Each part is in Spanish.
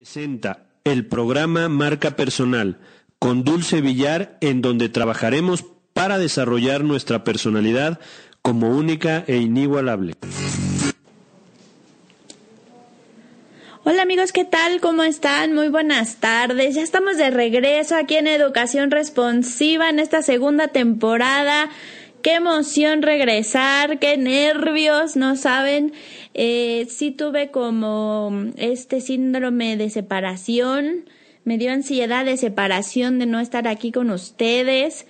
Presenta el programa Marca Personal con Dulce Villar en donde trabajaremos para desarrollar nuestra personalidad como única e inigualable. Hola amigos, ¿qué tal? ¿Cómo están? Muy buenas tardes. Ya estamos de regreso aquí en Educación Responsiva en esta segunda temporada qué emoción regresar, qué nervios, no saben. Eh, sí tuve como este síndrome de separación, me dio ansiedad de separación, de no estar aquí con ustedes,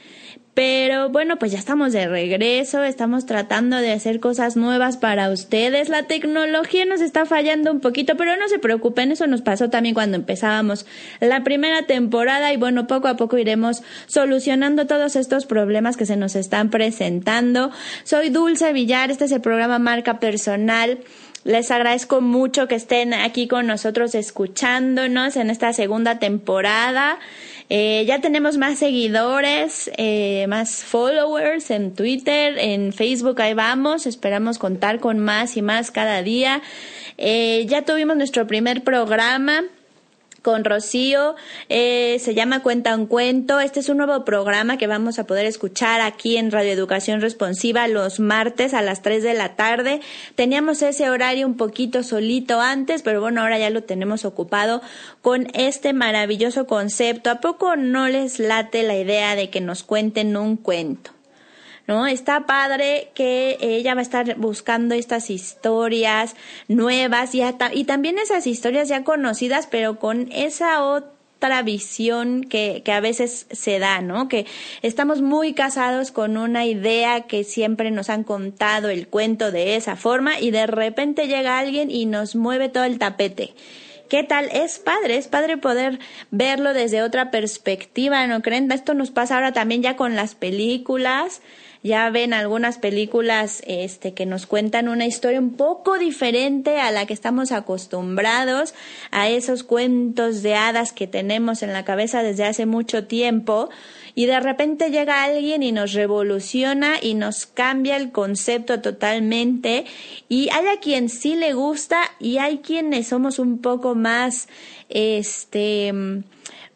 pero bueno, pues ya estamos de regreso, estamos tratando de hacer cosas nuevas para ustedes. La tecnología nos está fallando un poquito, pero no se preocupen, eso nos pasó también cuando empezábamos la primera temporada y bueno, poco a poco iremos solucionando todos estos problemas que se nos están presentando. Soy Dulce Villar, este es el programa Marca Personal. Les agradezco mucho que estén aquí con nosotros escuchándonos en esta segunda temporada. Eh, ya tenemos más seguidores, eh, más followers en Twitter, en Facebook, ahí vamos. Esperamos contar con más y más cada día. Eh, ya tuvimos nuestro primer programa con Rocío. Eh, se llama Cuenta un Cuento. Este es un nuevo programa que vamos a poder escuchar aquí en Radio Educación Responsiva los martes a las 3 de la tarde. Teníamos ese horario un poquito solito antes, pero bueno, ahora ya lo tenemos ocupado con este maravilloso concepto. ¿A poco no les late la idea de que nos cuenten un cuento? ¿no? Está padre que ella va a estar buscando estas historias nuevas y, y también esas historias ya conocidas, pero con esa otra visión que, que, a veces se da, ¿no? Que estamos muy casados con una idea que siempre nos han contado el cuento de esa forma y de repente llega alguien y nos mueve todo el tapete. ¿Qué tal? Es padre, es padre poder verlo desde otra perspectiva, ¿no creen? Esto nos pasa ahora también ya con las películas, ya ven algunas películas este, que nos cuentan una historia un poco diferente a la que estamos acostumbrados, a esos cuentos de hadas que tenemos en la cabeza desde hace mucho tiempo, y de repente llega alguien y nos revoluciona y nos cambia el concepto totalmente, y hay a quien sí le gusta y hay quienes somos un poco más, este,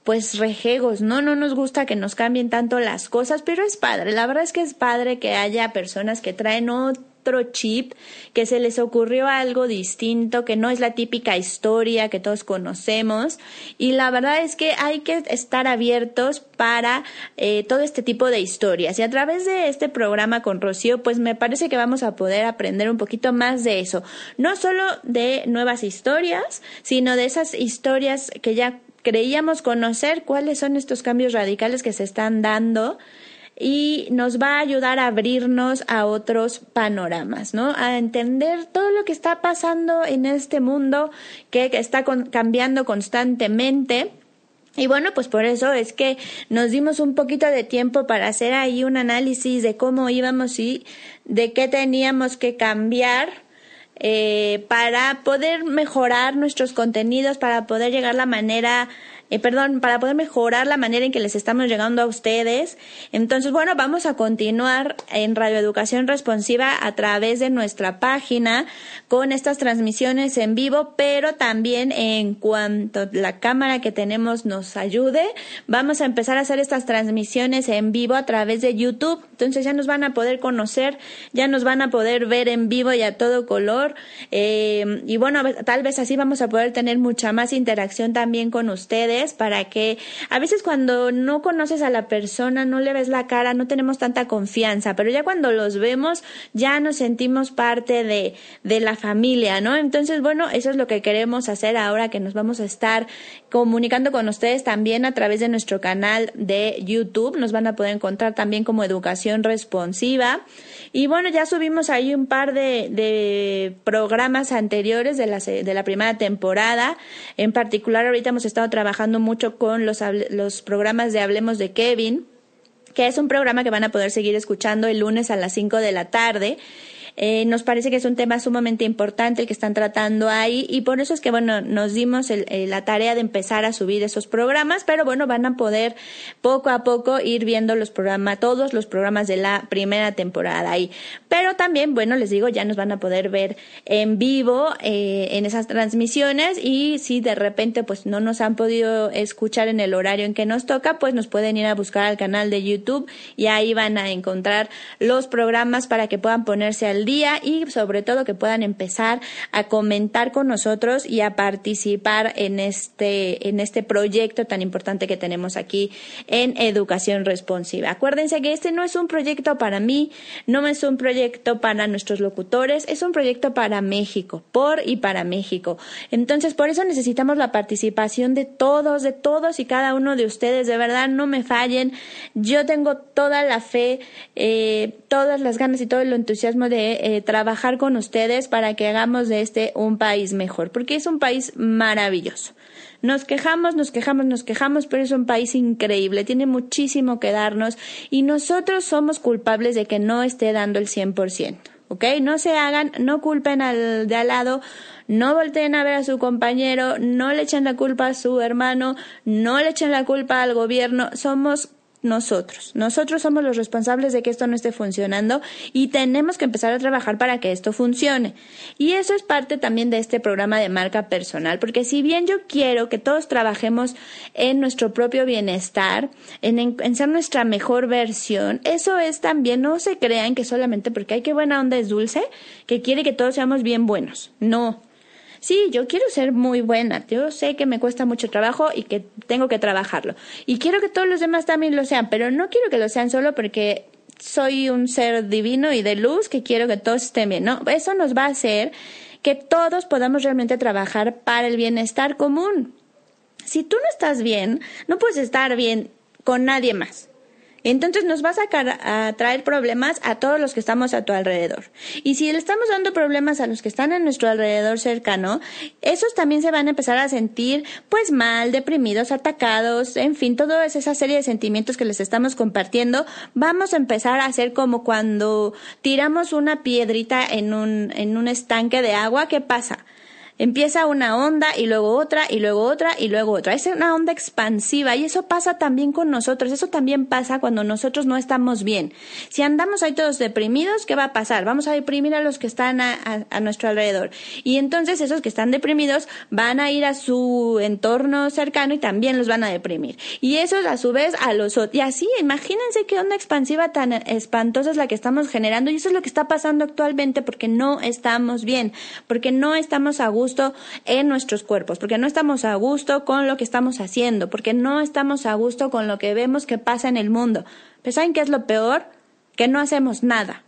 pues rejegos, ¿no? No nos gusta que nos cambien tanto las cosas, pero es padre, la verdad es que es padre que haya personas que traen otro chip, que se les ocurrió algo distinto, que no es la típica historia que todos conocemos y la verdad es que hay que estar abiertos para eh, todo este tipo de historias y a través de este programa con Rocío pues me parece que vamos a poder aprender un poquito más de eso, no solo de nuevas historias, sino de esas historias que ya creíamos conocer cuáles son estos cambios radicales que se están dando y nos va a ayudar a abrirnos a otros panoramas, ¿no? A entender todo lo que está pasando en este mundo que está cambiando constantemente. Y bueno, pues por eso es que nos dimos un poquito de tiempo para hacer ahí un análisis de cómo íbamos y de qué teníamos que cambiar eh, para poder mejorar nuestros contenidos, para poder llegar la manera eh, perdón, para poder mejorar la manera en que les estamos llegando a ustedes. Entonces, bueno, vamos a continuar en Radio Educación Responsiva a través de nuestra página con estas transmisiones en vivo, pero también en cuanto la cámara que tenemos nos ayude, vamos a empezar a hacer estas transmisiones en vivo a través de YouTube. Entonces ya nos van a poder conocer, ya nos van a poder ver en vivo y a todo color. Eh, y bueno, tal vez así vamos a poder tener mucha más interacción también con ustedes para que a veces cuando no conoces a la persona, no le ves la cara, no tenemos tanta confianza, pero ya cuando los vemos ya nos sentimos parte de, la familia, ¿no? Entonces, bueno, eso es lo que queremos hacer ahora que nos vamos a estar comunicando con ustedes también a través de nuestro canal de YouTube. Nos van a poder encontrar también como educación responsiva. Y bueno, ya subimos ahí un par de, programas anteriores de la, de la primera temporada. En particular, ahorita hemos estado trabajando mucho con los, los programas de Hablemos de Kevin, que es un programa que van a poder seguir escuchando el lunes a las 5 de la tarde eh, nos parece que es un tema sumamente importante el que están tratando ahí y por eso es que, bueno, nos dimos eh, la tarea de empezar a subir esos programas, pero bueno, van a poder poco a poco ir viendo los programas, todos los programas de la primera temporada ahí. Pero también, bueno, les digo, ya nos van a poder ver en vivo eh, en esas transmisiones y si de repente pues no nos han podido escuchar en el horario en que nos toca, pues nos pueden ir a buscar al canal de YouTube y ahí van a encontrar los programas para que puedan ponerse al día y sobre todo que puedan empezar a comentar con nosotros y a participar en este, en este proyecto tan importante que tenemos aquí en Educación Responsiva. Acuérdense que este no es un proyecto para mí, no es un proyecto para nuestros locutores, es un proyecto para México, por y para México. Entonces, por eso necesitamos la participación de todos, de todos y cada uno de ustedes. De verdad, no me fallen. Yo tengo toda la fe, eh, todas las ganas y todo el entusiasmo de eh, trabajar con ustedes para que hagamos de este un país mejor, porque es un país maravilloso. Nos quejamos, nos quejamos, nos quejamos, pero es un país increíble, tiene muchísimo que darnos y nosotros somos culpables de que no esté dando el 100%. ¿ok? No se hagan, no culpen al de al lado, no volteen a ver a su compañero, no le echen la culpa a su hermano, no le echen la culpa al gobierno. Somos nosotros. Nosotros somos los responsables de que esto no esté funcionando y tenemos que empezar a trabajar para que esto funcione. Y eso es parte también de este programa de marca personal, porque si bien yo quiero que todos trabajemos en nuestro propio bienestar, en, ser nuestra mejor versión, eso es también, no se crean que solamente porque hay que buena onda es dulce, que quiere que todos seamos bien buenos. No, sí, yo quiero ser muy buena, yo sé que me cuesta mucho trabajo y que tengo que trabajarlo. Y quiero que todos los demás también lo sean, pero no quiero que lo sean solo porque soy un ser divino y de luz que quiero que todos estén bien. No, eso nos va a hacer que todos podamos realmente trabajar para el bienestar común. Si tú no estás bien, no puedes estar bien con nadie más. Entonces nos vas a, a, traer problemas a todos los que estamos a tu alrededor. Y si le estamos dando problemas a los que están a nuestro alrededor cercano, esos también se van a empezar a sentir pues mal, deprimidos, atacados, en fin, toda esa serie de sentimientos que les estamos compartiendo, vamos a empezar a hacer como cuando tiramos una piedrita en un, en un estanque de agua, ¿qué pasa? Empieza una onda y luego otra y luego otra y luego otra. Es una onda expansiva y eso pasa también con nosotros. Eso también pasa cuando nosotros no estamos bien. Si andamos ahí todos deprimidos, ¿qué va a pasar? Vamos a deprimir a los que están a, nuestro alrededor. Y entonces esos que están deprimidos van a ir a su entorno cercano y también los van a deprimir. Y esos a su vez a los otros. Y así, imagínense qué onda expansiva tan espantosa es la que estamos generando. Y eso es lo que está pasando actualmente porque no estamos bien, porque no estamos a gusto gusto en nuestros cuerpos, porque no estamos a gusto con lo que estamos haciendo, porque no estamos a gusto con lo que vemos que pasa en el mundo. Pero ¿saben qué es lo peor? Que no hacemos nada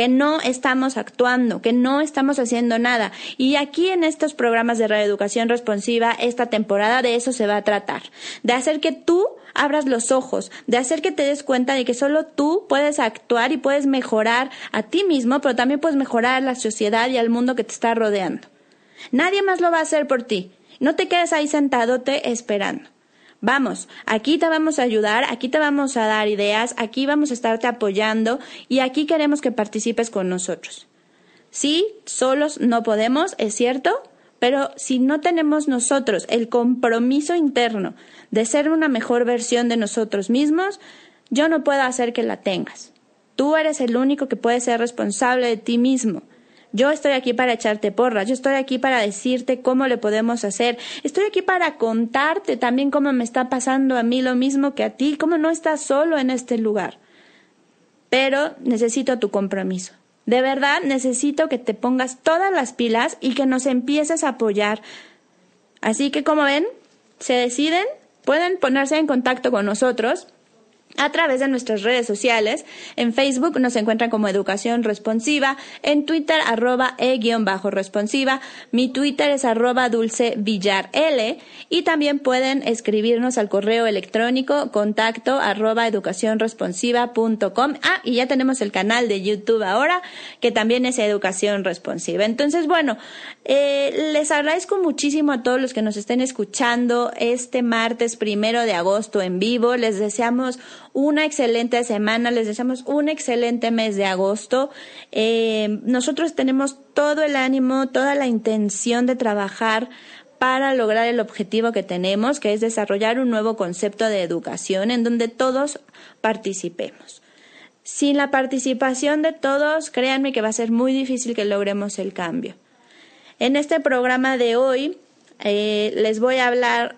que no estamos actuando, que no estamos haciendo nada. Y aquí en estos programas de reeducación responsiva, esta temporada de eso se va a tratar, de hacer que tú abras los ojos, de hacer que te des cuenta de que solo tú puedes actuar y puedes mejorar a ti mismo, pero también puedes mejorar a la sociedad y al mundo que te está rodeando. Nadie más lo va a hacer por ti. No te quedes ahí sentadote esperando. Vamos, aquí te vamos a ayudar, aquí te vamos a dar ideas, aquí vamos a estarte apoyando y aquí queremos que participes con nosotros. Sí, solos no podemos, es cierto, pero si no tenemos nosotros el compromiso interno de ser una mejor versión de nosotros mismos, yo no puedo hacer que la tengas. Tú eres el único que puede ser responsable de ti mismo. Yo estoy aquí para echarte porras, yo estoy aquí para decirte cómo le podemos hacer, estoy aquí para contarte también cómo me está pasando a mí lo mismo que a ti, cómo no estás solo en este lugar. Pero necesito tu compromiso. De verdad necesito que te pongas todas las pilas y que nos empieces a apoyar. Así que como ven, se deciden, pueden ponerse en contacto con nosotros a través de nuestras redes sociales. En Facebook nos encuentran como Educación Responsiva, en Twitter arroba e-responsiva, mi Twitter es arroba dulce billar L y también pueden escribirnos al correo electrónico contacto arroba educacionresponsiva.com. Ah, y ya tenemos el canal de YouTube ahora, que también es Educación Responsiva. Entonces, bueno, eh, les agradezco muchísimo a todos los que nos estén escuchando este martes primero de agosto en vivo. Les deseamos una excelente semana, les deseamos un excelente mes de agosto. Eh, nosotros tenemos todo el ánimo, toda la intención de trabajar para lograr el objetivo que tenemos, que es desarrollar un nuevo concepto de educación en donde todos participemos. Sin la participación de todos, créanme que va a ser muy difícil que logremos el cambio. En este programa de hoy eh, les voy a hablar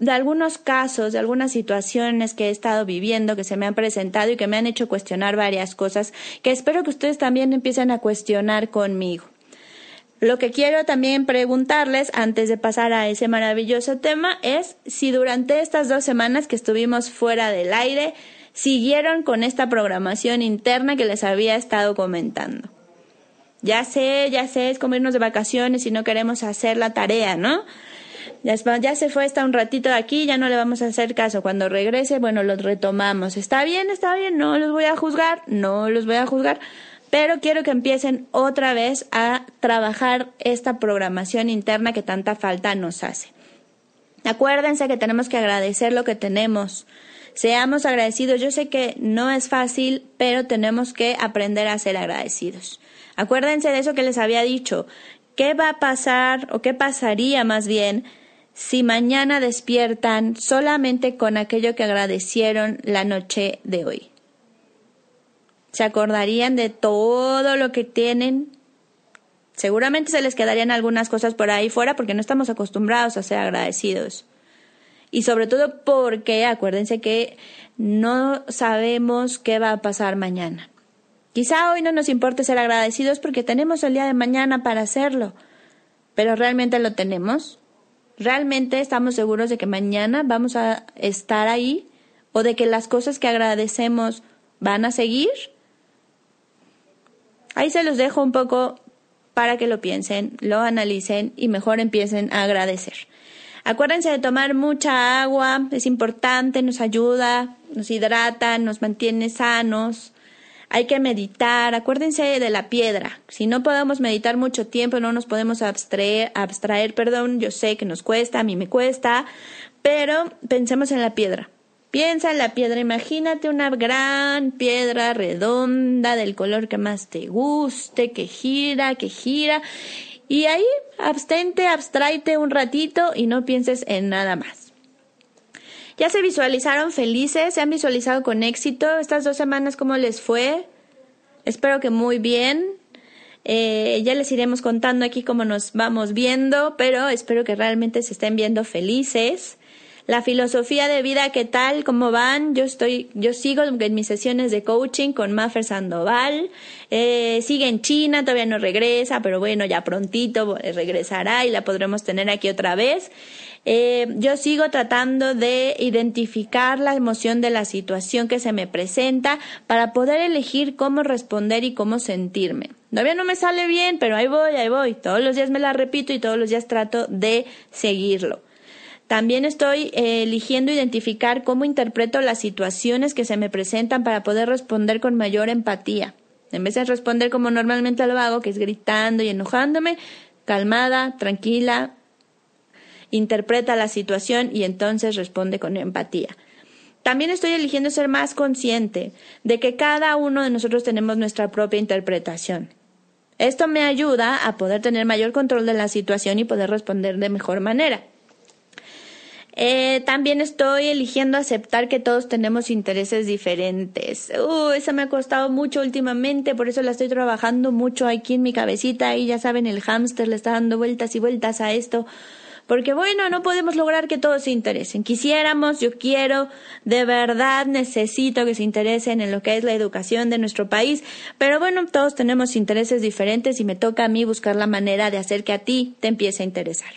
de algunos casos, de algunas situaciones que he estado viviendo, que se me han presentado y que me han hecho cuestionar varias cosas, que espero que ustedes también empiecen a cuestionar conmigo. Lo que quiero también preguntarles antes de pasar a ese maravilloso tema es si durante estas dos semanas que estuvimos fuera del aire siguieron con esta programación interna que les había estado comentando. Ya sé, ya sé, es como irnos de vacaciones y no queremos hacer la tarea, ¿no? ya, se fue, está un ratito de aquí, ya no le vamos a hacer caso. Cuando regrese, bueno, los retomamos. Está bien, está bien, no los voy a juzgar, no los voy a juzgar, pero quiero que empiecen otra vez a trabajar esta programación interna que tanta falta nos hace. Acuérdense que tenemos que agradecer lo que tenemos. Seamos agradecidos. Yo sé que no es fácil, pero tenemos que aprender a ser agradecidos. Acuérdense de eso que les había dicho. ¿Qué va a pasar o qué pasaría más bien si mañana despiertan solamente con aquello que agradecieron la noche de hoy? ¿Se acordarían de todo lo que tienen? Seguramente se les quedarían algunas cosas por ahí fuera porque no estamos acostumbrados a ser agradecidos. Y sobre todo porque acuérdense que no sabemos qué va a pasar mañana. Quizá hoy no nos importe ser agradecidos porque tenemos el día de mañana para hacerlo, pero realmente lo tenemos realmente estamos seguros de que mañana vamos a estar ahí o de que las cosas que agradecemos van a seguir? Ahí se los dejo un poco para que lo piensen, lo analicen y mejor empiecen a agradecer. Acuérdense de tomar mucha agua, es importante, nos ayuda, nos hidrata, nos mantiene sanos hay que meditar, acuérdense de la piedra. Si no podemos meditar mucho tiempo, no nos podemos abstraer, abstraer, perdón, yo sé que nos cuesta, a mí me cuesta, pero pensemos en la piedra. Piensa en la piedra, imagínate una gran piedra redonda del color que más te guste, que gira, que gira. Y ahí abstente, abstraite un ratito y no pienses en nada más. ¿Ya se visualizaron felices? ¿Se han visualizado con éxito? ¿Estas dos semanas cómo les fue? Espero que muy bien. Eh, ya les iremos contando aquí cómo nos vamos viendo, pero espero que realmente se estén viendo felices. La filosofía de vida, ¿qué tal? ¿Cómo van? Yo estoy, yo sigo en mis sesiones de coaching con Maffer Sandoval. Eh, sigue en China, todavía no regresa, pero bueno, ya prontito eh, regresará y la podremos tener aquí otra vez. Eh, yo sigo tratando de identificar la emoción de la situación que se me presenta para poder elegir cómo responder y cómo sentirme. Todavía no me sale bien, pero ahí voy, ahí voy. Todos los días me la repito y todos los días trato de seguirlo. También estoy eh, eligiendo identificar cómo interpreto las situaciones que se me presentan para poder responder con mayor empatía. En vez de responder como normalmente lo hago, que es gritando y enojándome, calmada, tranquila, interpreta la situación y entonces responde con empatía. También estoy eligiendo ser más consciente de que cada uno de nosotros tenemos nuestra propia interpretación. Esto me ayuda a poder tener mayor control de la situación y poder responder de mejor manera. Eh, también estoy eligiendo aceptar que todos tenemos intereses diferentes. ¡Uy! Uh, eso me ha costado mucho últimamente, por eso la estoy trabajando mucho aquí en mi cabecita y ya saben, el hámster le está dando vueltas y vueltas a esto porque bueno, no podemos lograr que todos se interesen. Quisiéramos, yo quiero, de verdad necesito que se interesen en lo que es la educación de nuestro país, pero bueno, todos tenemos intereses diferentes y me toca a mí buscar la manera de hacer que a ti te empiece a interesar.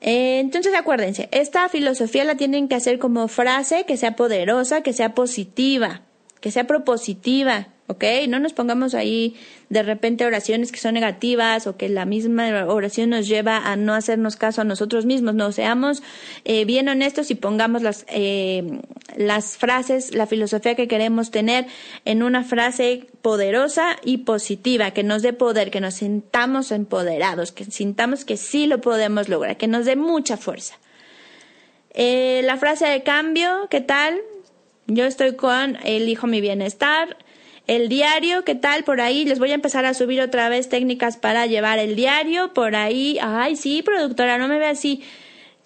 Eh, entonces acuérdense, esta filosofía la tienen que hacer como frase que sea poderosa, que sea positiva, que sea propositiva, ¿ok? No nos pongamos ahí de repente oraciones que son negativas o que la misma oración nos lleva a no hacernos caso a nosotros mismos, no, seamos eh, bien honestos y pongamos las, eh, las frases, la filosofía que queremos tener en una frase poderosa y positiva, que nos dé poder, que nos sintamos empoderados, que sintamos que sí lo podemos lograr, que nos dé mucha fuerza. Eh, la frase de cambio, ¿qué tal? Yo estoy con elijo mi bienestar, el diario, ¿qué tal? Por ahí les voy a empezar a subir otra vez técnicas para llevar el diario, por ahí, ay, sí, productora, no me ve así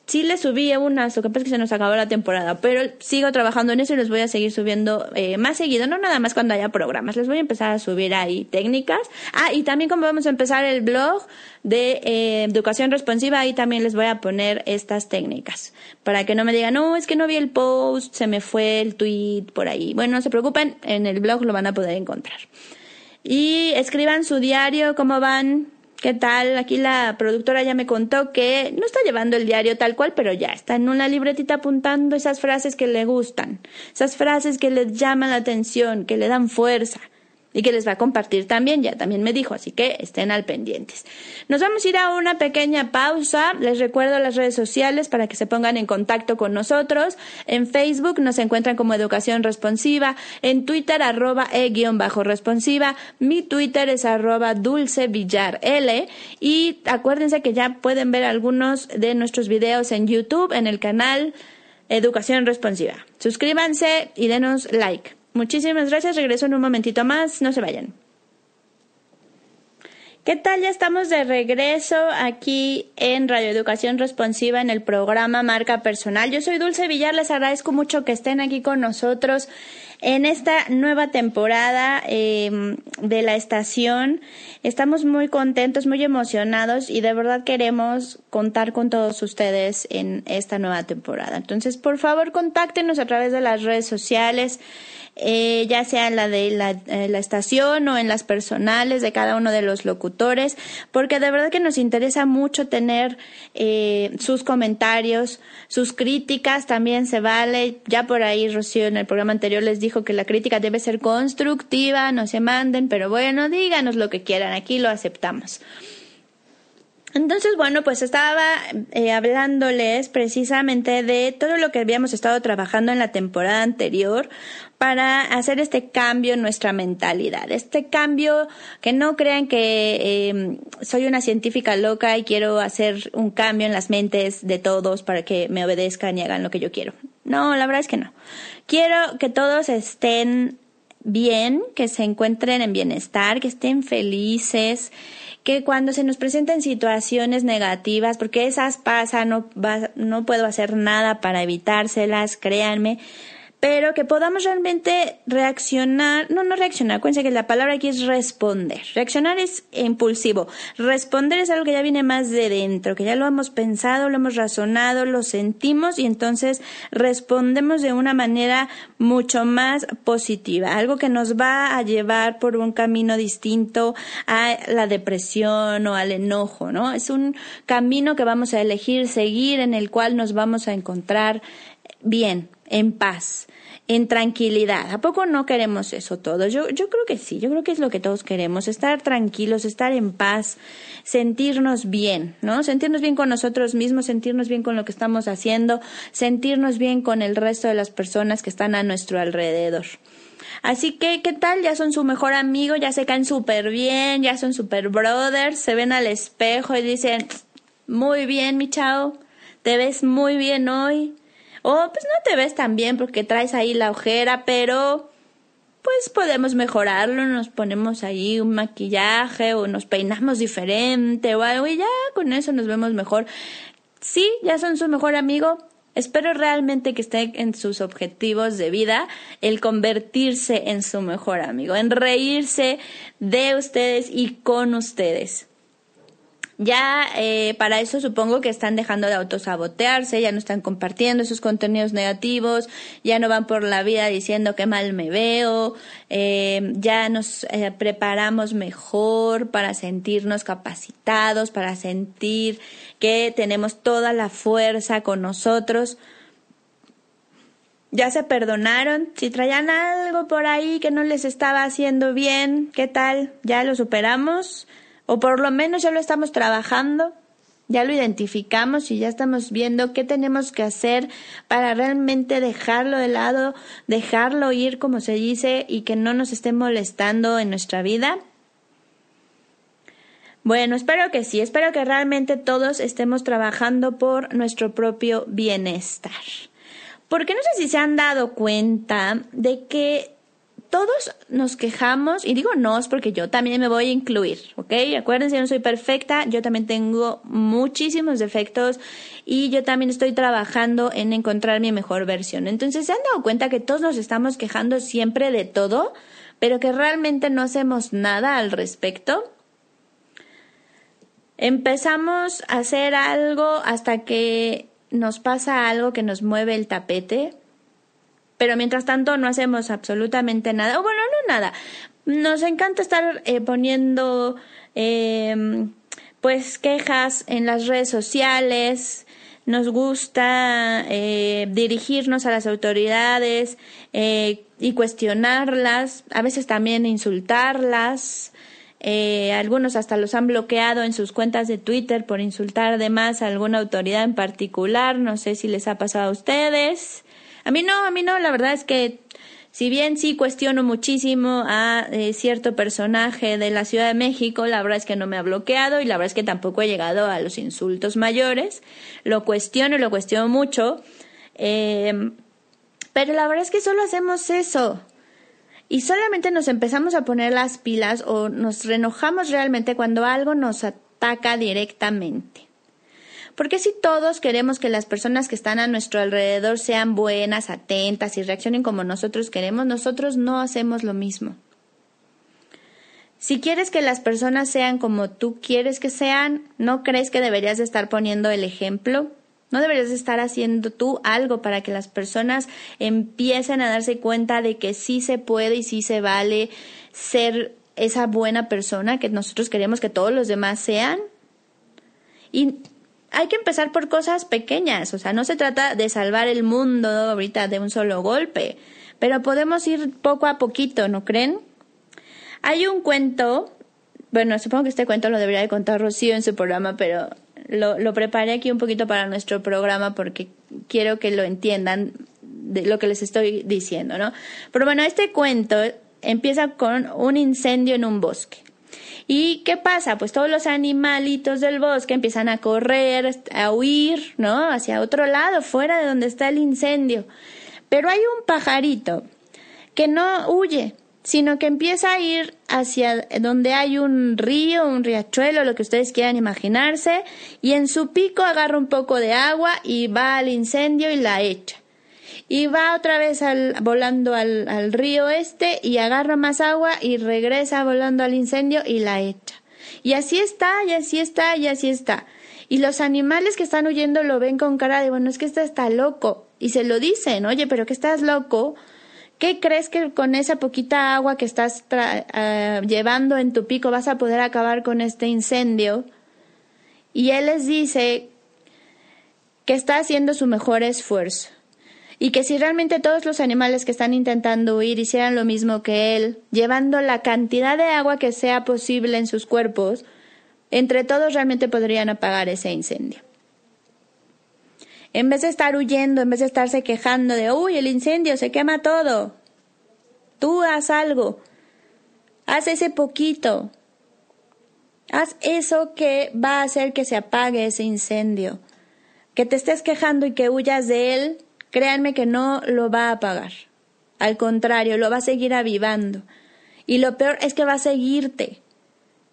sí les subí unas, o es que se nos acabó la temporada, pero sigo trabajando en eso y les voy a seguir subiendo eh, más seguido, no nada más cuando haya programas, les voy a empezar a subir ahí técnicas. Ah, y también como vamos a empezar el blog de eh, educación responsiva, ahí también les voy a poner estas técnicas, para que no me digan, no, es que no vi el post, se me fue el tweet por ahí. Bueno, no se preocupen, en el blog lo van a poder encontrar. Y escriban su diario, cómo van, ¿Qué tal? Aquí la productora ya me contó que no está llevando el diario tal cual, pero ya está en una libretita apuntando esas frases que le gustan, esas frases que le llaman la atención, que le dan fuerza y que les va a compartir también, ya también me dijo, así que estén al pendientes. Nos vamos a ir a una pequeña pausa, les recuerdo las redes sociales para que se pongan en contacto con nosotros, en Facebook nos encuentran como Educación Responsiva, en Twitter arroba e-responsiva, mi Twitter es arroba dulce L y acuérdense que ya pueden ver algunos de nuestros videos en YouTube, en el canal Educación Responsiva. Suscríbanse y denos like. Muchísimas gracias. Regreso en un momentito más. No se vayan. ¿Qué tal? Ya estamos de regreso aquí en Radio Educación Responsiva en el programa Marca Personal. Yo soy Dulce Villar, les agradezco mucho que estén aquí con nosotros en esta nueva temporada em, de la estación. Estamos muy contentos, muy emocionados y de verdad queremos contar con todos ustedes en esta nueva temporada. Entonces, por favor, contáctenos a través de las redes sociales eh, ya sea en la de la, eh, la, estación o en las personales de cada uno de los locutores, porque de verdad que nos interesa mucho tener eh, sus comentarios, sus críticas también se vale. Ya por ahí Rocío en el programa anterior les dijo que la crítica debe ser constructiva, no se manden, pero bueno, díganos lo que quieran, aquí lo aceptamos. Entonces, bueno, pues estaba eh, hablándoles precisamente de todo lo que habíamos estado trabajando en la temporada anterior para hacer este cambio en nuestra mentalidad. Este cambio que no crean que em, soy una científica loca y quiero hacer un cambio en las mentes de todos para que me obedezcan y hagan lo que yo quiero. No, la verdad es que no. Quiero que todos estén bien, que se encuentren en bienestar, que estén felices, que cuando se nos presenten situaciones negativas, porque esas pasan, no, no puedo hacer nada para evitárselas, créanme, pero que podamos realmente reaccionar, no, no reaccionar, acuérdense que la palabra aquí es responder. Reaccionar es impulsivo, responder es algo que ya viene más de dentro, que ya lo hemos pensado, lo hemos razonado, lo sentimos y entonces respondemos de una manera mucho más positiva, algo que nos va a llevar por un camino distinto a la depresión o al enojo, ¿no? Es un camino que vamos a elegir seguir, en el cual nos vamos a encontrar bien, en paz, en tranquilidad. ¿A poco no queremos eso todo? Yo, yo creo que sí, yo creo que es lo que todos queremos, estar tranquilos, estar en paz, sentirnos bien, ¿no? Sentirnos bien con nosotros mismos, sentirnos bien con lo que estamos haciendo, sentirnos bien con el resto de las personas que están a nuestro alrededor. Así que, ¿qué tal? Ya son su mejor amigo, ya se caen súper bien, ya son super brothers, se ven al espejo y dicen, muy bien, mi chao, te ves muy bien hoy, o oh, pues no te ves tan bien porque traes ahí la ojera, pero pues podemos mejorarlo, nos ponemos ahí un maquillaje o nos peinamos diferente o algo y ya con eso nos vemos mejor. Sí, ya son su mejor amigo. Espero realmente que esté en sus objetivos de vida el convertirse en su mejor amigo, en reírse de ustedes y con ustedes. Ya eh, para eso supongo que están dejando de autosabotearse, ya no están compartiendo esos contenidos negativos, ya no van por la vida diciendo qué mal me veo, eh, ya nos eh, preparamos mejor para sentirnos capacitados, para sentir que tenemos toda la fuerza con nosotros ya se perdonaron, si traían algo por ahí que no les estaba haciendo bien, ¿qué tal? ¿Ya lo superamos? o por lo menos ya lo estamos trabajando, ya lo identificamos y ya estamos viendo qué tenemos que hacer para realmente dejarlo de lado, dejarlo ir como se dice y que no nos esté molestando en nuestra vida. Bueno, espero que sí, espero que realmente todos estemos trabajando por nuestro propio bienestar. Porque no sé si se han dado cuenta de que todos nos quejamos, y digo nos porque yo también me voy a incluir, ¿ok? Acuérdense, yo no soy perfecta, yo también tengo muchísimos defectos y yo también estoy trabajando en encontrar mi mejor versión. Entonces, ¿se han dado cuenta que todos nos estamos quejando siempre de todo, pero que realmente no hacemos nada al respecto? Empezamos a hacer algo hasta que nos pasa algo que nos mueve el tapete, pero mientras tanto no hacemos absolutamente nada. O bueno, no nada. Nos encanta estar eh, poniendo em, pues quejas en las redes sociales. Nos gusta eh, dirigirnos a las autoridades eh, y cuestionarlas, a veces también insultarlas. algunos hasta los han bloqueado en sus cuentas de Twitter por insultar además a alguna autoridad en particular. No sé si les ha pasado a ustedes. A mí no, a mí no, la verdad es que si bien sí cuestiono muchísimo a eh, cierto personaje de la Ciudad de México, la verdad es que no me ha bloqueado y la verdad es que tampoco he llegado a los insultos mayores. Lo cuestiono y lo cuestiono mucho. Eh, pero la verdad es que solo hacemos eso. Y solamente nos empezamos a poner las pilas o nos renojamos realmente cuando algo nos ataca directamente. Porque si todos queremos que las personas que están a nuestro alrededor sean buenas, atentas y reaccionen como nosotros queremos, nosotros no hacemos lo mismo. Si quieres que las personas sean como tú quieres que sean, ¿no crees que deberías de estar poniendo el ejemplo? ¿No deberías estar haciendo tú algo para que las personas empiecen a darse cuenta de que sí se puede y sí se vale ser esa buena persona que nosotros queremos que todos los demás sean? Y hay que empezar por cosas pequeñas, o sea, no se trata de salvar el mundo ahorita de un solo golpe, pero podemos ir poco a poquito, ¿no creen? Hay un cuento, bueno, supongo que este cuento lo debería de contar Rocío en su programa, pero lo, lo preparé aquí un poquito para nuestro programa porque quiero que lo entiendan de lo que les estoy diciendo, ¿no? Pero bueno, este cuento empieza con un incendio en un bosque. ¿Y qué pasa? Pues todos los animalitos del bosque empiezan a correr, a huir, ¿no? Hacia otro lado, fuera de donde está el incendio. Pero hay un pajarito que no huye, sino que empieza a ir hacia donde hay un río, un riachuelo, lo que ustedes quieran imaginarse, y en su pico agarra un poco de agua y va al incendio y la echa y va otra vez al, volando al, al río este y agarra más agua y regresa volando al incendio y la echa. Y así está, y así está, y así está. Y los animales que están huyendo lo ven con cara de, bueno, es que este está loco. Y se lo dicen, oye, pero que estás loco. ¿Qué crees que con esa poquita agua que estás ah, llevando en tu pico vas a poder acabar con este incendio? Y él les dice que está haciendo su mejor esfuerzo y que si realmente todos los animales que están intentando huir hicieran lo mismo que él, llevando la cantidad de agua que sea posible en sus cuerpos, entre todos realmente podrían apagar ese incendio. En vez de estar huyendo, en vez de estarse quejando de, uy, el incendio se quema todo, tú haz algo, haz ese poquito, haz eso que va a hacer que se apague ese incendio. Que te estés quejando y que huyas de él créanme que no lo va a apagar. Al contrario, lo va a seguir avivando. Y lo peor es que va a seguirte.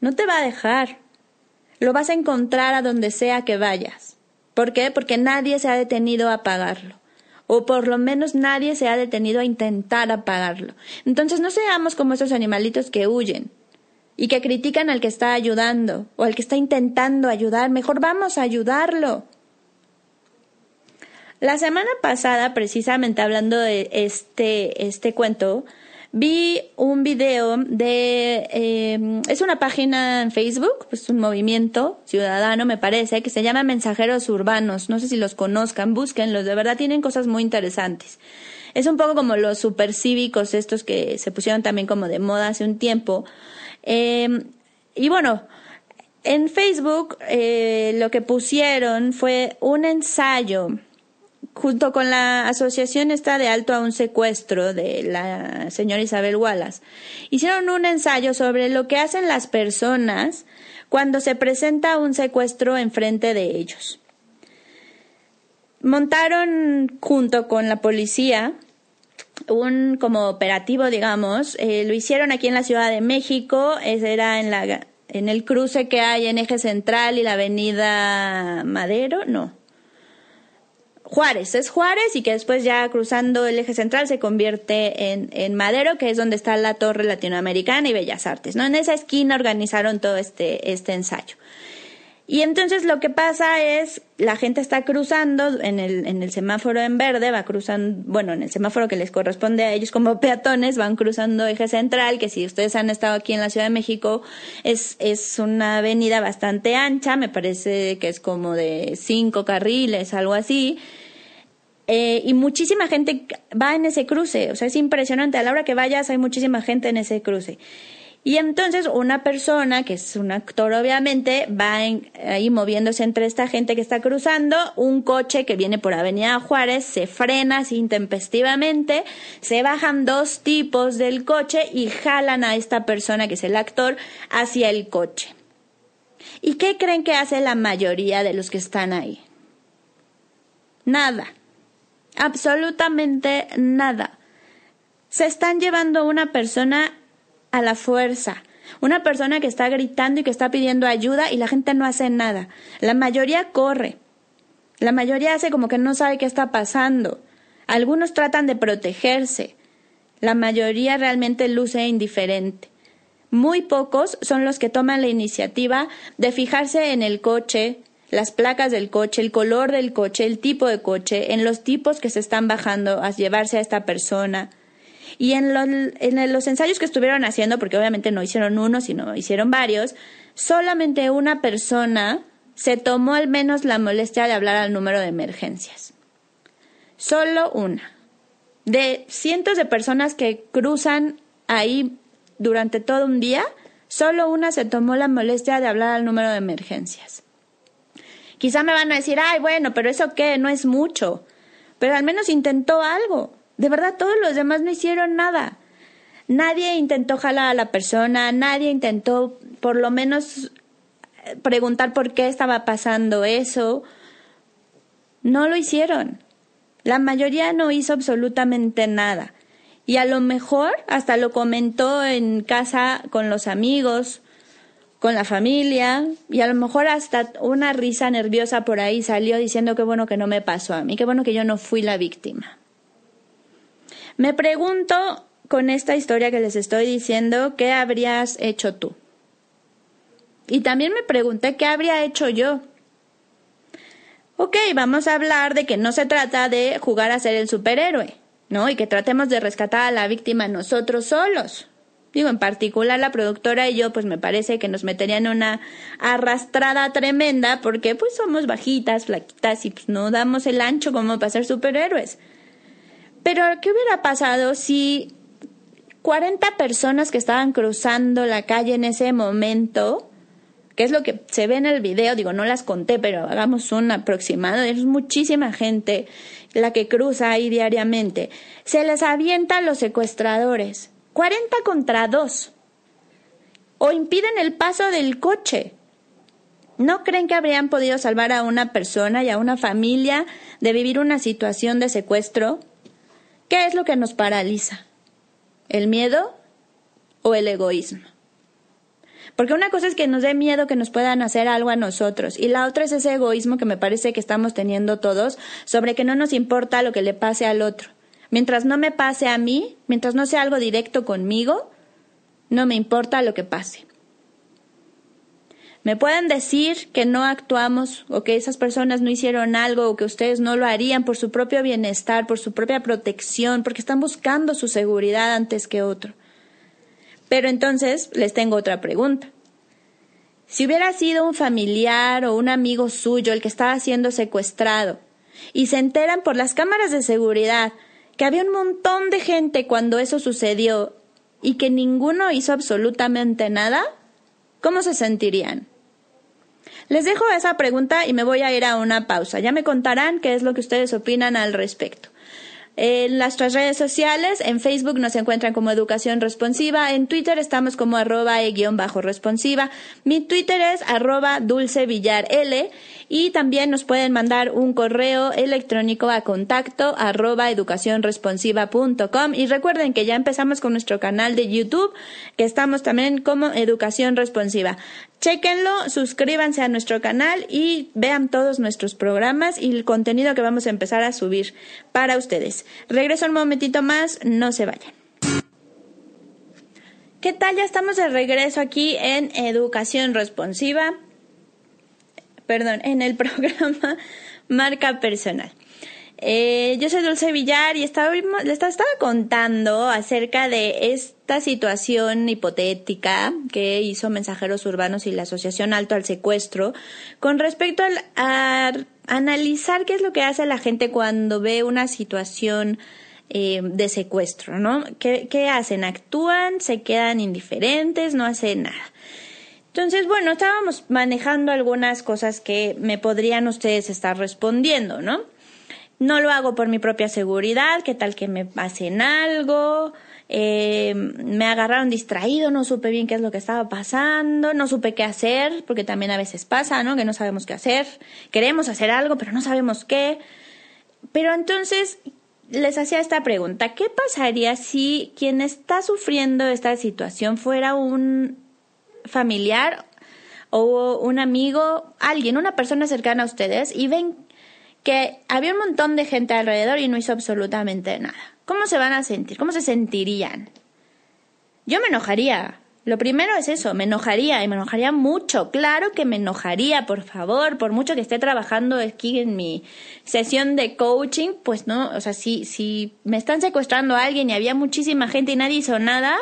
No te va a dejar. Lo vas a encontrar a donde sea que vayas. ¿Por qué? Porque nadie se ha detenido a apagarlo. O por lo menos nadie se ha detenido a intentar apagarlo. Entonces no seamos como esos animalitos que huyen y que critican al que está ayudando o al que está intentando ayudar. Mejor vamos a ayudarlo. La semana pasada, precisamente hablando de este, este cuento, vi un video de, em, es una página en Facebook, pues un movimiento ciudadano me parece, que se llama Mensajeros Urbanos. No sé si los conozcan, búsquenlos, de verdad tienen cosas muy interesantes. Es un poco como los supercívicos estos que se pusieron también como de moda hace un tiempo. Em, y bueno, en Facebook eh, lo que pusieron fue un ensayo junto con la asociación está de alto a un secuestro de la señora Isabel Wallace, hicieron un ensayo sobre lo que hacen las personas cuando se presenta un secuestro enfrente de ellos. Montaron junto con la policía un como operativo, digamos, eh, lo hicieron aquí en la Ciudad de México, era en la en el cruce que hay en Eje Central y la Avenida Madero, no, Juárez, es Juárez y que después ya cruzando el eje central se convierte en, en Madero, que es donde está la Torre Latinoamericana y Bellas Artes, ¿no? En esa esquina organizaron todo este, este ensayo. Y entonces lo que pasa es, la gente está cruzando en el, en el semáforo en verde, va cruzando, bueno, en el semáforo que les corresponde a ellos como peatones, van cruzando eje central, que si ustedes han estado aquí en la Ciudad de México, es, es una avenida bastante ancha, me parece que es como de cinco carriles, algo así. Eh, y muchísima gente va en ese cruce, o sea, es impresionante. A la hora que vayas hay muchísima gente en ese cruce. Y entonces una persona, que es un actor obviamente, va ahí moviéndose entre esta gente que está cruzando, un coche que viene por Avenida Juárez se frena así intempestivamente, se bajan dos tipos del coche y jalan a esta persona, que es el actor, hacia el coche. ¿Y qué creen que hace la mayoría de los que están ahí? Nada. Absolutamente nada. Se están llevando una persona a la fuerza. Una persona que está gritando y que está pidiendo ayuda y la gente no hace nada. La mayoría corre. La mayoría hace como que no sabe qué está pasando. Algunos tratan de protegerse. La mayoría realmente luce indiferente. Muy pocos son los que toman la iniciativa de fijarse en el coche, las placas del coche, el color del coche, el tipo de coche, en los tipos que se están bajando a llevarse a esta persona. Y en, en los ensayos que estuvieron haciendo, porque obviamente no hicieron uno, sino hicieron varios, solamente una persona se tomó al menos la molestia de hablar al número de emergencias. Solo una. De cientos de personas que cruzan ahí durante todo un día, solo una se tomó la molestia de hablar al número de emergencias. Quizá me van a decir, ay, bueno, pero eso qué, no es mucho. Pero al menos intentó algo. De verdad, todos los demás no hicieron nada. Nadie intentó jalar a la persona, nadie intentó por lo menos preguntar por qué estaba pasando eso. No lo hicieron. La mayoría no hizo absolutamente nada. Y a lo mejor hasta lo comentó en casa con los amigos, con la familia, y a lo mejor hasta una risa nerviosa por ahí salió diciendo qué bueno que no me pasó a mí, qué bueno que yo no fui la víctima. Me pregunto con esta historia que les estoy diciendo, ¿qué habrías hecho tú? Y también me pregunté qué habría hecho yo. Ok, vamos a hablar de que no se trata de jugar a ser el superhéroe, ¿no? Y que tratemos de rescatar a la víctima nosotros solos. Digo, en particular la productora y yo, pues me parece que nos meterían una arrastrada tremenda porque pues somos bajitas, flaquitas y pues no damos el ancho como para ser superhéroes. Pero ¿qué hubiera pasado si 40 personas que estaban cruzando la calle en ese momento, que es lo que se ve en el video, digo, no las conté, pero hagamos un aproximado, es muchísima gente la que cruza ahí diariamente, se les avienta a los secuestradores, 40 contra 2, o impiden el paso del coche. ¿No creen que habrían podido salvar a una persona y a una familia de vivir una situación de secuestro? ¿Qué es lo que nos paraliza? ¿El miedo o el egoísmo? Porque una cosa es que nos dé miedo que nos puedan hacer algo a nosotros y la otra es ese egoísmo que me parece que estamos teniendo todos sobre que no nos importa lo que le pase al otro. Mientras no me pase a mí, mientras no sea algo directo conmigo, no me importa lo que pase. Me pueden decir que no actuamos o que esas personas no hicieron algo o que ustedes no lo harían por su propio bienestar, por su propia protección, porque están buscando su seguridad antes que otro. Pero entonces les tengo otra pregunta. Si hubiera sido un familiar o un amigo suyo el que estaba siendo secuestrado y se enteran por las cámaras de seguridad que había un montón de gente cuando eso sucedió y que ninguno hizo absolutamente nada, ¿cómo se sentirían? Les dejo esa pregunta y me voy a ir a una pausa. Ya me contarán qué es lo que ustedes opinan al respecto. En nuestras redes sociales, en Facebook nos encuentran como Educación Responsiva, en Twitter estamos como arroba e responsiva, mi Twitter es arroba dulce L y también nos pueden mandar un correo electrónico a contacto arroba educacionresponsiva.com y recuerden que ya empezamos con nuestro canal de YouTube, que estamos también como Educación Responsiva. Chequenlo, suscríbanse a nuestro canal y vean todos nuestros programas y el contenido que vamos a empezar a subir para ustedes. Regreso un momentito más, no se vayan. ¿Qué tal? Ya estamos de regreso aquí en Educación Responsiva, perdón, en el programa Marca Personal. Eh, yo soy Dulce Villar y estaba, le estaba, contando acerca de esta situación hipotética que hizo Mensajeros Urbanos y la Asociación Alto al Secuestro con respecto al, a analizar qué es lo que hace la gente cuando ve una situación eh, de secuestro, ¿no? ¿Qué hacen? ¿Actúan? ¿Se quedan indiferentes? ¿No hacen nada? Entonces, bueno, estábamos manejando algunas cosas que me podrían ustedes estar respondiendo, ¿no? no lo hago por mi propia seguridad, qué tal que me pasen algo, eh, me agarraron distraído, no supe bien qué es lo que estaba pasando, no supe qué hacer, porque también a veces pasa, ¿no? Que no sabemos qué hacer, queremos hacer algo, pero no sabemos qué. Pero entonces les hacía esta pregunta, ¿qué pasaría si quien está sufriendo esta situación fuera un familiar o un amigo, alguien, una persona cercana a ustedes y ven que había un montón de gente alrededor y no hizo absolutamente nada. ¿Cómo se van a sentir? ¿Cómo se sentirían? Yo me enojaría. Lo primero es eso, me enojaría y me enojaría mucho. Claro que me enojaría, por favor, por mucho que esté trabajando aquí en mi sesión de coaching, pues no, o sea, si, si me están secuestrando a alguien y había muchísima gente y nadie hizo nada,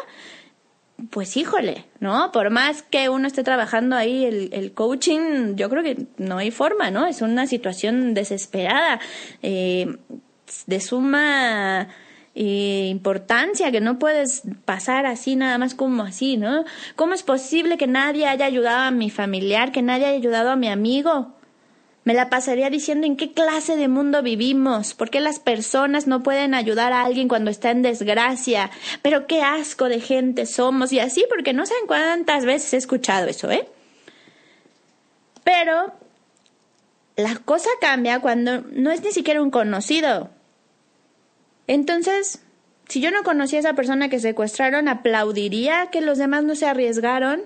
pues híjole, ¿no? Por más que uno esté trabajando ahí el, coaching, yo creo que no hay forma, ¿no? Es una situación desesperada, eh, de suma eh, importancia, que no puedes pasar así nada más como así, ¿no? ¿Cómo es posible que nadie haya ayudado a mi familiar, que nadie haya ayudado a mi amigo? Me la pasaría diciendo en qué clase de mundo vivimos, por qué las personas no pueden ayudar a alguien cuando está en desgracia, pero qué asco de gente somos y así, porque no saben cuántas veces he escuchado eso, ¿eh? Pero la cosa cambia cuando no es ni siquiera un conocido. Entonces, si yo no conocía a esa persona que secuestraron, aplaudiría que los demás no se arriesgaron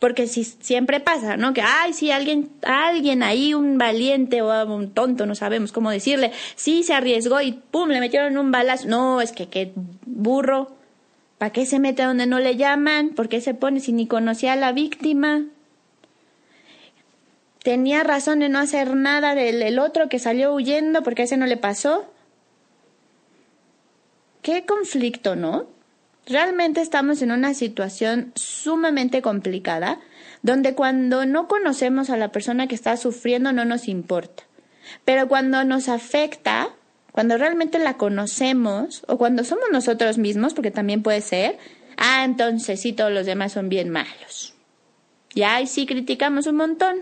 porque si, siempre pasa, ¿no? Que, ay, sí, alguien, alguien ahí, un valiente o un tonto, no sabemos cómo decirle, sí se arriesgó y pum, le metieron un balazo. No, es que qué burro. ¿Para qué se mete donde no le llaman? ¿Por qué se pone si ni conocía a la víctima? Tenía razón de no hacer nada del, otro que salió huyendo porque a ese no le pasó. Qué conflicto, ¿no? Realmente estamos en una situación sumamente complicada, donde cuando no conocemos a la persona que está sufriendo no nos importa, pero cuando nos afecta, cuando realmente la conocemos o cuando somos nosotros mismos, porque también puede ser, ah, entonces sí, todos los demás son bien malos. Y ahí sí criticamos un montón.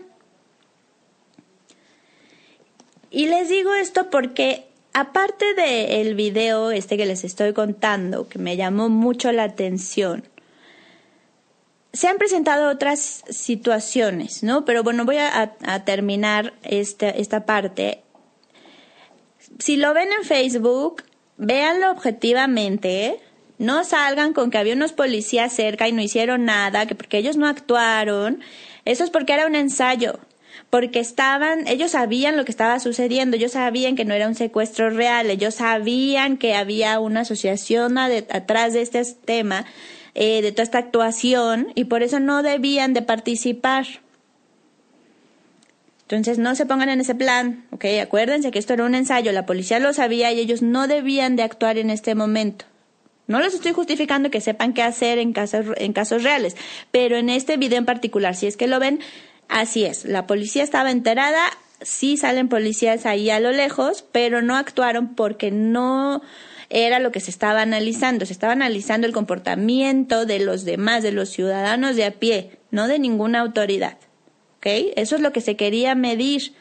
Y les digo esto porque aparte del video este que les estoy contando, que me llamó mucho la atención, se han presentado otras situaciones, ¿no? Pero bueno, voy a, terminar esta, parte. Si lo ven en Facebook, véanlo objetivamente, No salgan con que había unos policías cerca y no hicieron nada, que porque ellos no actuaron. Eso es porque era un ensayo porque estaban, ellos sabían lo que estaba sucediendo, ellos sabían que no era un secuestro real, ellos sabían que había una asociación atrás de este tema, eh, de toda esta actuación, y por eso no debían de participar. Entonces no se pongan en ese plan, ¿ok? Acuérdense que esto era un ensayo, la policía lo sabía y ellos no debían de actuar en este momento. No les estoy justificando que sepan qué hacer en en casos reales, pero en este video en particular, si es que lo ven, Así es, la policía estaba enterada, sí salen policías ahí a lo lejos, pero no actuaron porque no era lo que se estaba analizando, se estaba analizando el comportamiento de los demás, de los ciudadanos de a pie, no de ninguna autoridad. ¿Ok? Eso es lo que se quería medir.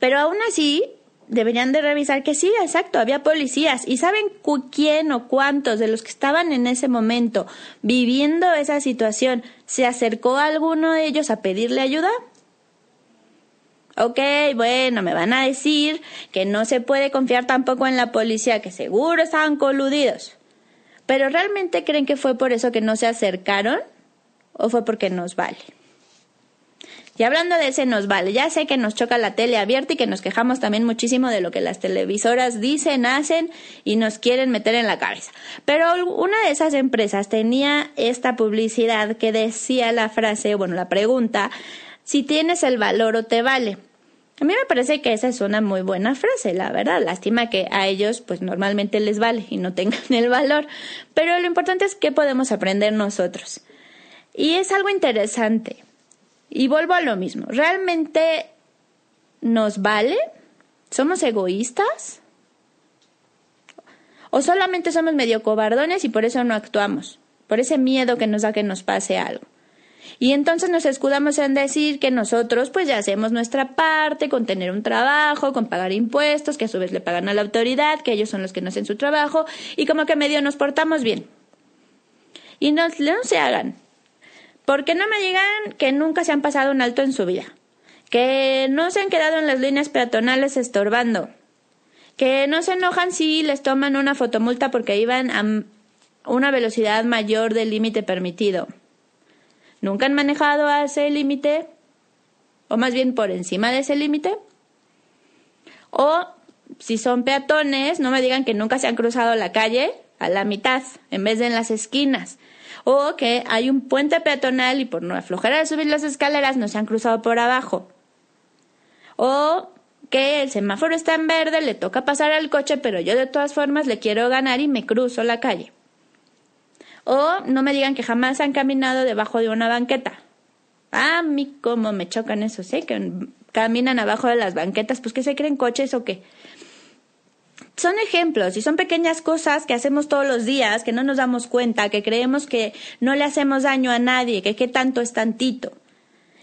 Pero aún así, deberían de revisar que sí, exacto, había policías y saben quién o cuántos de los que estaban en ese momento viviendo esa situación se acercó a alguno de ellos a pedirle ayuda. Ok, bueno, me van a decir que no se puede confiar tampoco en la policía, que seguro estaban coludidos. Pero ¿realmente creen que fue por eso que no se acercaron? ¿O fue porque nos vale? Y hablando de ese nos vale, ya sé que nos choca la tele abierta y que nos quejamos también muchísimo de lo que las televisoras dicen, hacen y nos quieren meter en la cabeza. Pero una de esas empresas tenía esta publicidad que decía la frase, bueno, la pregunta, si tienes el valor o te vale. A mí me parece que esa es una muy buena frase, la verdad. Lástima que a ellos pues normalmente les vale y no tengan el valor. Pero lo importante es qué podemos aprender nosotros. Y es algo interesante. Y vuelvo a lo mismo, ¿realmente nos vale? ¿Somos egoístas? ¿O solamente somos medio cobardones y por eso no actuamos? Por ese miedo que nos da que nos pase algo. Y entonces nos escudamos en decir que nosotros pues ya hacemos nuestra parte con tener un trabajo, con pagar impuestos, que a su vez le pagan a la autoridad, que ellos son los que no hacen su trabajo y como que medio nos portamos bien. Y nos no se hagan, porque no me digan que nunca se han pasado un alto en su vida, que no se han quedado en las líneas peatonales estorbando, que no se enojan si les toman una fotomulta porque iban a una velocidad mayor del límite permitido. Nunca han manejado a ese límite, o más bien por encima de ese límite. O si son peatones, no me digan que nunca se han cruzado la calle a la mitad, en vez de en las esquinas, o que hay un puente peatonal y por no aflojar a subir las escaleras no se han cruzado por abajo. O que el semáforo está en verde, le toca pasar al coche, pero yo de todas formas le quiero ganar y me cruzo la calle. O no me digan que jamás han caminado debajo de una banqueta. A mí cómo me chocan esos, ¿eh? Que caminan abajo de las banquetas, pues que se creen coches o qué son ejemplos y son pequeñas cosas que hacemos todos los días, que no nos damos cuenta, que creemos que no le hacemos daño a nadie, que qué tanto es tantito,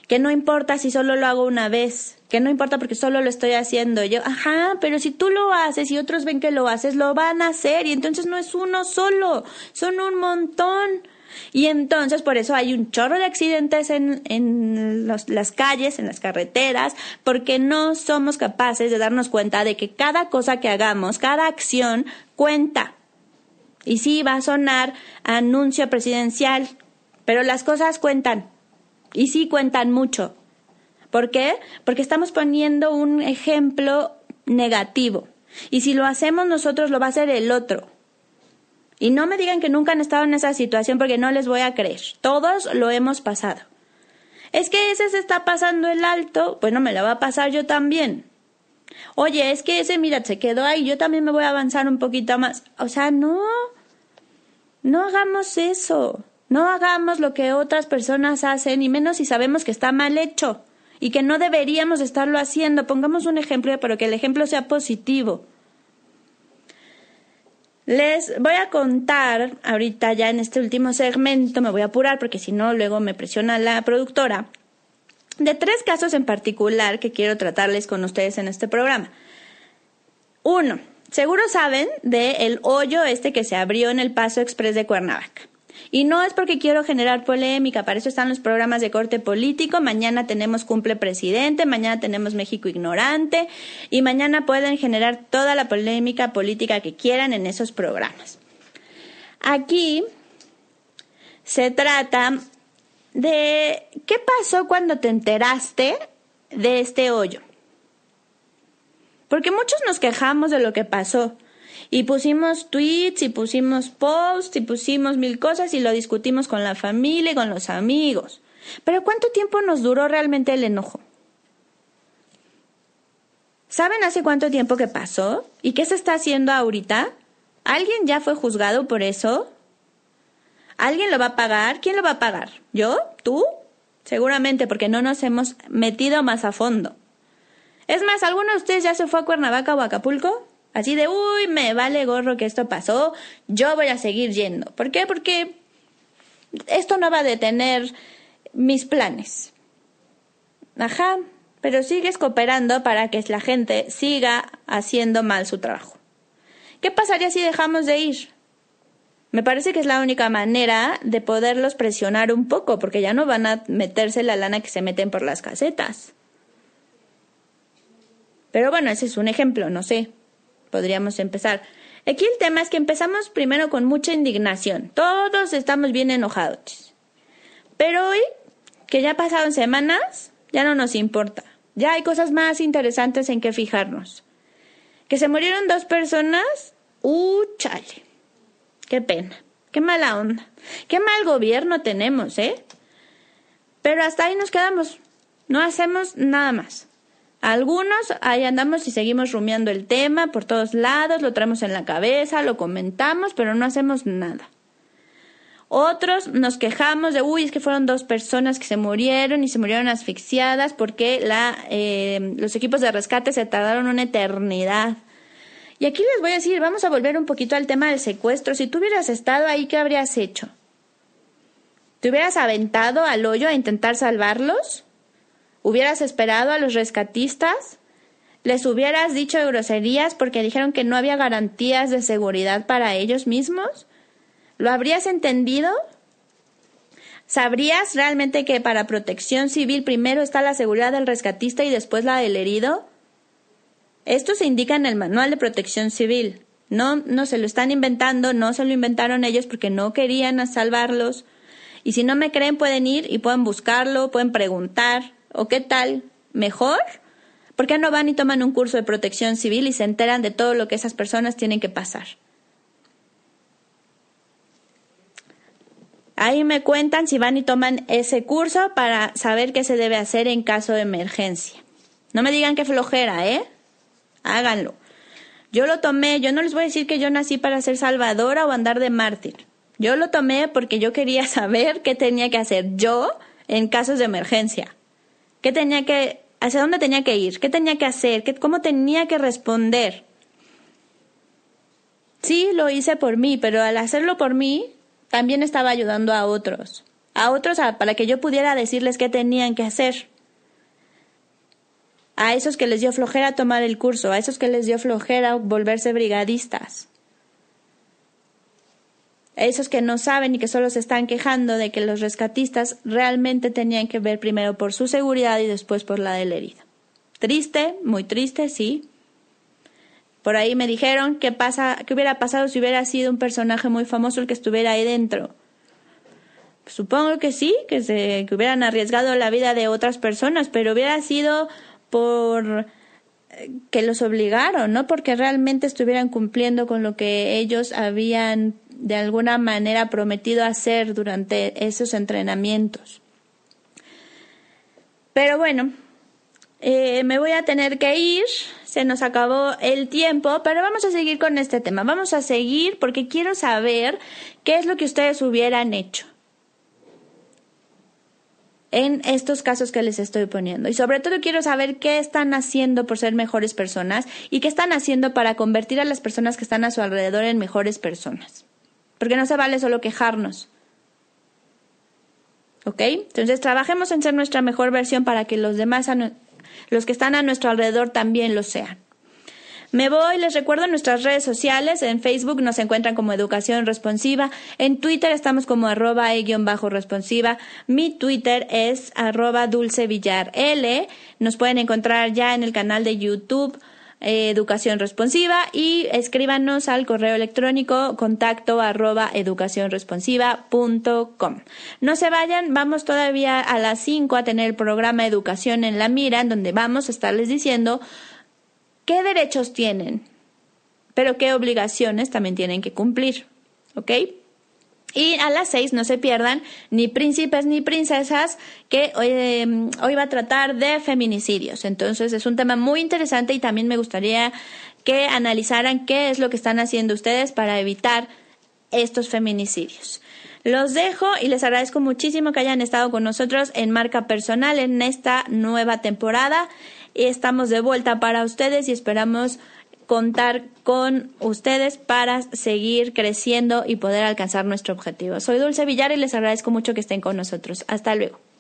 que no importa si solo lo hago una vez, que no importa porque solo lo estoy haciendo yo, ajá, pero si tú lo haces y otros ven que lo haces, lo van a hacer y entonces no es uno solo, son un montón. Y entonces por eso hay un chorro de accidentes en, en las calles, en las carreteras, porque no somos capaces de darnos cuenta de que cada cosa que hagamos, cada acción cuenta. Y sí, va a sonar anuncio presidencial, pero las cosas cuentan. Y sí cuentan mucho. ¿Por qué? Porque estamos poniendo un ejemplo negativo. Y si lo hacemos nosotros, lo va a hacer el otro. Y no me digan que nunca han estado en esa situación porque no les voy a creer. Todos lo hemos pasado. Es que ese se está pasando el alto, bueno, me lo va a pasar yo también. Oye, es que ese, mira, se quedó ahí, yo también me voy a avanzar un poquito más. O sea, no, no hagamos eso. No hagamos lo que otras personas hacen, y menos si sabemos que está mal hecho y que no deberíamos estarlo haciendo. Pongamos un ejemplo, pero que el ejemplo sea positivo. Les voy a contar ahorita ya en este último segmento, me voy a apurar porque si no luego me presiona la productora, de tres casos en particular que quiero tratarles con ustedes en este programa. Uno, seguro saben del el hoyo este que se abrió en el Paso Express de Cuernavaca. Y no es porque quiero generar polémica, para eso están los programas de corte político, mañana tenemos cumple presidente, mañana tenemos México ignorante y mañana pueden generar toda la polémica política que quieran en esos programas. Aquí se trata de qué pasó cuando te enteraste de este hoyo. Porque muchos nos quejamos de lo que pasó, y pusimos tweets y pusimos posts y pusimos mil cosas y lo discutimos con la familia y con los amigos. Pero ¿cuánto tiempo nos duró realmente el enojo? ¿Saben hace cuánto tiempo que pasó? ¿Y qué se está haciendo ahorita? ¿Alguien ya fue juzgado por eso? ¿Alguien lo va a pagar? ¿Quién lo va a pagar? ¿Yo? ¿Tú? Seguramente porque no nos hemos metido más a fondo. Es más, ¿alguno de ustedes ya se fue a Cuernavaca o a Acapulco? Así de, uy, me vale gorro que esto pasó, yo voy a seguir yendo. ¿Por qué? Porque esto no va a detener mis planes. Ajá, pero sigues cooperando para que la gente siga haciendo mal su trabajo. ¿Qué pasaría si dejamos de ir? Me parece que es la única manera de poderlos presionar un poco, porque ya no van a meterse la lana que se meten por las casetas. Pero bueno, ese es un ejemplo, no sé podríamos empezar. Aquí el tema es que empezamos primero con mucha indignación. Todos estamos bien enojados. Pero hoy, que ya pasaron semanas, ya no nos importa. Ya hay cosas más interesantes en que fijarnos. Que se murieron dos personas, ¡uh, chale! Qué pena, qué mala onda, qué mal gobierno tenemos, ¿eh? Pero hasta ahí nos quedamos, no hacemos nada más. Algunos, ahí andamos y seguimos rumiando el tema por todos lados, lo traemos en la cabeza, lo comentamos, pero no hacemos nada. Otros nos quejamos de, uy, es que fueron dos personas que se murieron y se murieron asfixiadas porque la, eh, los equipos de rescate se tardaron una eternidad. Y aquí les voy a decir, vamos a volver un poquito al tema del secuestro. Si tú hubieras estado ahí, ¿qué habrías hecho? ¿Te hubieras aventado al hoyo a intentar salvarlos? ¿Hubieras esperado a los rescatistas? ¿Les hubieras dicho groserías porque dijeron que no había garantías de seguridad para ellos mismos? ¿Lo habrías entendido? ¿Sabrías realmente que para protección civil primero está la seguridad del rescatista y después la del herido? Esto se indica en el Manual de Protección Civil. No, no se lo están inventando, no se lo inventaron ellos porque no querían salvarlos. Y si no me creen pueden ir y pueden buscarlo, pueden preguntar. ¿O qué tal? ¿Mejor? ¿Por qué no van y toman un curso de protección civil y se enteran de todo lo que esas personas tienen que pasar? Ahí me cuentan si van y toman ese curso para saber qué se debe hacer en caso de emergencia. No me digan que flojera, ¿eh? Háganlo. Yo lo tomé, yo no les voy a decir que yo nací para ser salvadora o andar de mártir. Yo lo tomé porque yo quería saber qué tenía que hacer yo en casos de emergencia tenía que, hacia dónde tenía que ir, qué tenía que hacer, qué, cómo tenía que responder. Sí, lo hice por mí, pero al hacerlo por mí, también estaba ayudando a otros, a otros para que yo pudiera decirles qué tenían que hacer. A esos que les dio flojera tomar el curso, a esos que les dio flojera volverse brigadistas esos que no saben y que solo se están quejando de que los rescatistas realmente tenían que ver primero por su seguridad y después por la del herido. Triste, muy triste, sí. Por ahí me dijeron qué pasa, qué hubiera pasado si hubiera sido un personaje muy famoso el que estuviera ahí dentro. Supongo que sí, que se que hubieran arriesgado la vida de otras personas, pero hubiera sido por eh, que los obligaron, no porque realmente estuvieran cumpliendo con lo que ellos habían de alguna manera prometido hacer durante esos entrenamientos. Pero bueno, eh, me voy a tener que ir, se nos acabó el tiempo, pero vamos a seguir con este tema, vamos a seguir porque quiero saber qué es lo que ustedes hubieran hecho en estos casos que les estoy poniendo. Y sobre todo quiero saber qué están haciendo por ser mejores personas y qué están haciendo para convertir a las personas que están a su alrededor en mejores personas porque no se vale solo quejarnos. ¿Ok? Entonces trabajemos en ser nuestra mejor versión para que los demás, los que están a nuestro alrededor también lo sean. Me voy, les recuerdo nuestras redes sociales, en Facebook nos encuentran como Educación Responsiva, en Twitter estamos como arroba e-responsiva, mi Twitter es arroba dulcevillarl, nos pueden encontrar ya en el canal de YouTube educación responsiva y escríbanos al correo electrónico contacto arroba com. No se vayan, vamos todavía a las 5 a tener el programa Educación en la Mira, en donde vamos a estarles diciendo qué derechos tienen, pero qué obligaciones también tienen que cumplir. ¿Ok? Y a las seis no se pierdan ni príncipes ni princesas, que eh, hoy, va a tratar de feminicidios. Entonces es un tema muy interesante y también me gustaría que analizaran qué es lo que están haciendo ustedes para evitar estos feminicidios. Los dejo y les agradezco muchísimo que hayan estado con nosotros en Marca Personal en esta nueva temporada. Y Estamos de vuelta para ustedes y esperamos contar con ustedes para seguir creciendo y poder alcanzar nuestro objetivo. Soy Dulce Villar y les agradezco mucho que estén con nosotros. Hasta luego.